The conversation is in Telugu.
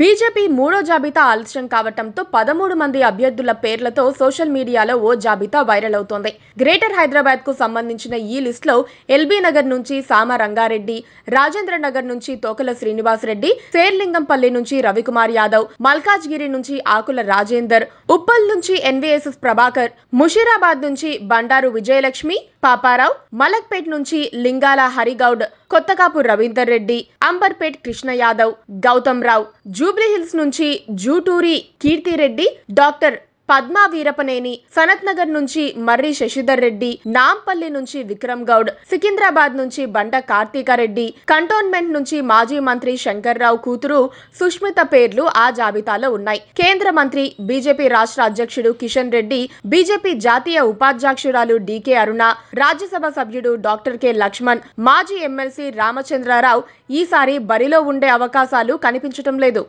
బీజేపీ మూడో జాబితా ఆలస్యం కావటంతో పదమూడు మంది అభ్యర్థుల పేర్లతో సోషల్ మీడియాలో ఓ జాబితా వైరల్ అవుతోంది గ్రేటర్ హైదరాబాద్ కు సంబంధించిన ఈ లిస్టులో ఎల్బీ నగర్ నుంచి సామ రంగారెడ్డి రాజేంద్ర నగర్ నుంచి తోకల శ్రీనివాసరెడ్డి శేర్లింగంపల్లి నుంచి రవికుమార్ యాదవ్ మల్కాజ్గిరి నుంచి ఆకుల రాజేందర్ ఉప్పల్ నుంచి ఎన్వీఎస్ఎస్ ప్రభాకర్ ముషీరాబాద్ నుంచి బండారు విజయలక్ష్మి పాపారావు మలక్పేట్ నుంచి లింగాల హరిగౌడ్ కొత్తకాపు రవీందర్ రెడ్డి అంబర్పేట్ కృష్ణ యాదవ్ గౌతమ్ రావు జూబ్లీహిల్స్ నుంచి జూటూరి కీర్తిరెడ్డి డాక్టర్ పద్మా వీరపనేని సనత్ నగర్ నుంచి మర్రి శశిధర్ రెడ్డి నాంపల్లి నుంచి విక్రమ్ గౌడ్ సికింద్రాబాద్ నుంచి బండ కార్తీకారెడ్డి కంటోన్మెంట్ నుంచి మాజీ మంత్రి శంకర్రావు కూతురు సుష్మిత పేర్లు ఆ జాబితాలో ఉన్నాయి కేంద్ర మంత్రి బీజేపీ రాష్ట్ర అధ్యక్షుడు కిషన్ రెడ్డి బీజేపీ జాతీయ ఉపాధ్యక్షురాలు డీకే అరుణ రాజ్యసభ సభ్యుడు డాక్టర్ కె లక్ష్మణ్ మాజీ ఎమ్మెల్సీ రామచంద్రారావు ఈసారి బరిలో ఉండే అవకాశాలు కనిపించటం లేదు